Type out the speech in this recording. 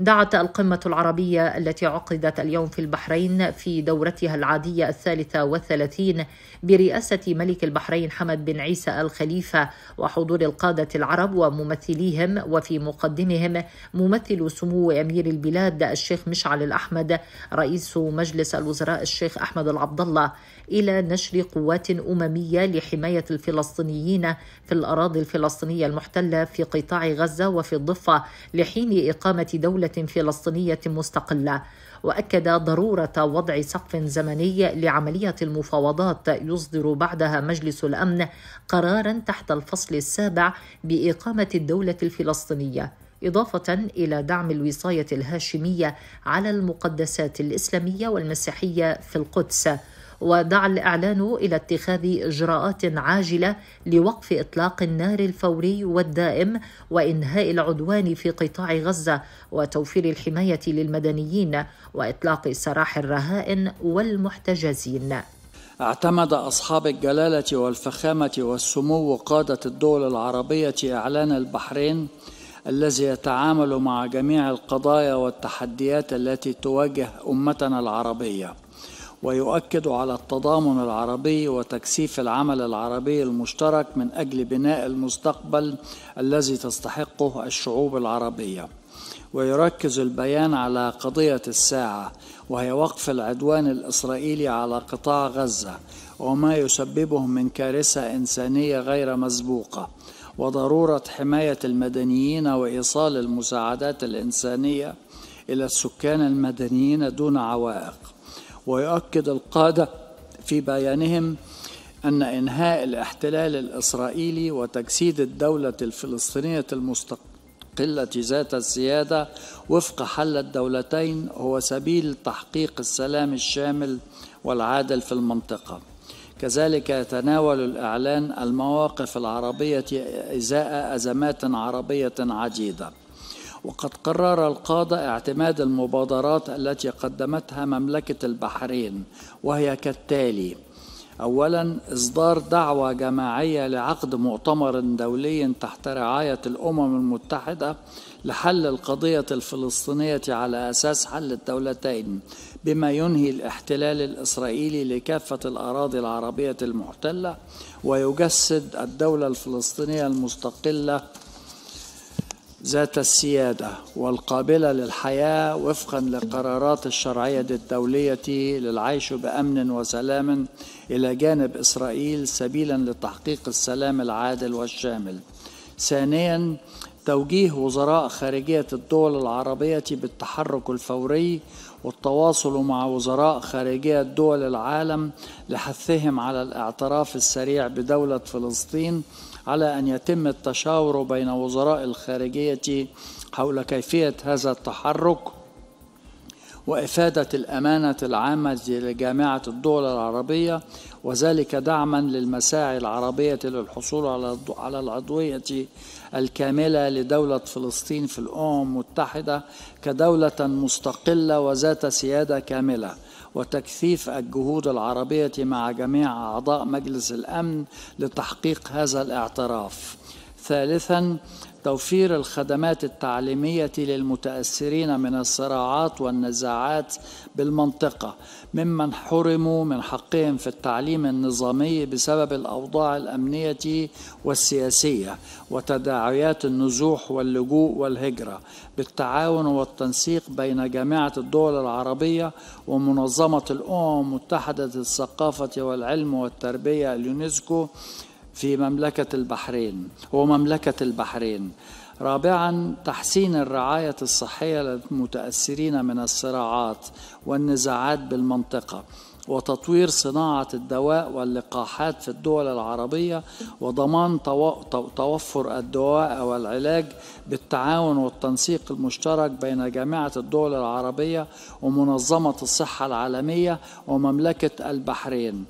دعت القمة العربية التي عقدت اليوم في البحرين في دورتها العادية الثالثة والثلاثين برئاسة ملك البحرين حمد بن عيسى الخليفة وحضور القادة العرب وممثليهم وفي مقدمهم ممثل سمو أمير البلاد الشيخ مشعل الأحمد رئيس مجلس الوزراء الشيخ أحمد العبد الله إلى نشر قوات أممية لحماية الفلسطينيين في الأراضي الفلسطينية المحتلة في قطاع غزة وفي الضفة لحين إقامة دولة فلسطينيه مستقله واكد ضروره وضع سقف زمني لعمليه المفاوضات يصدر بعدها مجلس الامن قرارا تحت الفصل السابع باقامه الدوله الفلسطينيه إضافة إلى دعم الوصاية الهاشمية على المقدسات الإسلامية والمسيحية في القدس ودعا الإعلان إلى اتخاذ إجراءات عاجلة لوقف إطلاق النار الفوري والدائم وإنهاء العدوان في قطاع غزة وتوفير الحماية للمدنيين وإطلاق سراح الرهائن والمحتجزين اعتمد أصحاب الجلالة والفخامة والسمو قادة الدول العربية إعلان البحرين الذي يتعامل مع جميع القضايا والتحديات التي تواجه أمتنا العربية ويؤكد على التضامن العربي وتكثيف العمل العربي المشترك من اجل بناء المستقبل الذي تستحقه الشعوب العربيه ويركز البيان على قضيه الساعه وهي وقف العدوان الاسرائيلي على قطاع غزه وما يسببه من كارثه انسانيه غير مسبوقه وضروره حمايه المدنيين وايصال المساعدات الانسانيه الى السكان المدنيين دون عوائق ويؤكد القادة في بيانهم أن إنهاء الاحتلال الإسرائيلي وتجسيد الدولة الفلسطينية المستقلة ذات السيادة وفق حل الدولتين هو سبيل تحقيق السلام الشامل والعادل في المنطقة. كذلك يتناول الإعلان المواقف العربية إزاء أزمات عربية عديدة. وقد قرر القاضي اعتماد المبادرات التي قدمتها مملكة البحرين وهي كالتالي أولا إصدار دعوة جماعية لعقد مؤتمر دولي تحت رعاية الأمم المتحدة لحل القضية الفلسطينية على أساس حل الدولتين بما ينهي الاحتلال الإسرائيلي لكافة الأراضي العربية المحتلة ويجسد الدولة الفلسطينية المستقلة ذات السيادة والقابلة للحياة وفقا لقرارات الشرعية الدولية للعيش بأمن وسلام إلى جانب إسرائيل سبيلا لتحقيق السلام العادل والشامل. ثانيا توجيه وزراء خارجية الدول العربية بالتحرك الفوري والتواصل مع وزراء خارجية دول العالم لحثهم على الاعتراف السريع بدولة فلسطين على أن يتم التشاور بين وزراء الخارجية حول كيفية هذا التحرك وإفادة الأمانة العامة لجامعة الدول العربية وذلك دعما للمساعي العربية للحصول على العضوية الكاملة لدولة فلسطين في الأمم المتحدة كدولة مستقلة وذات سيادة كاملة وتكثيف الجهود العربية مع جميع أعضاء مجلس الأمن لتحقيق هذا الاعتراف ثالثا توفير الخدمات التعليميه للمتاثرين من الصراعات والنزاعات بالمنطقه ممن حرموا من حقهم في التعليم النظامي بسبب الاوضاع الامنيه والسياسيه وتداعيات النزوح واللجوء والهجره بالتعاون والتنسيق بين جامعه الدول العربيه ومنظمه الامم المتحده للثقافه والعلم والتربيه اليونسكو في مملكة البحرين ومملكة البحرين رابعا تحسين الرعاية الصحية للمتأثرين من الصراعات والنزاعات بالمنطقة وتطوير صناعة الدواء واللقاحات في الدول العربية وضمان توفر الدواء والعلاج بالتعاون والتنسيق المشترك بين جامعة الدول العربية ومنظمة الصحة العالمية ومملكة البحرين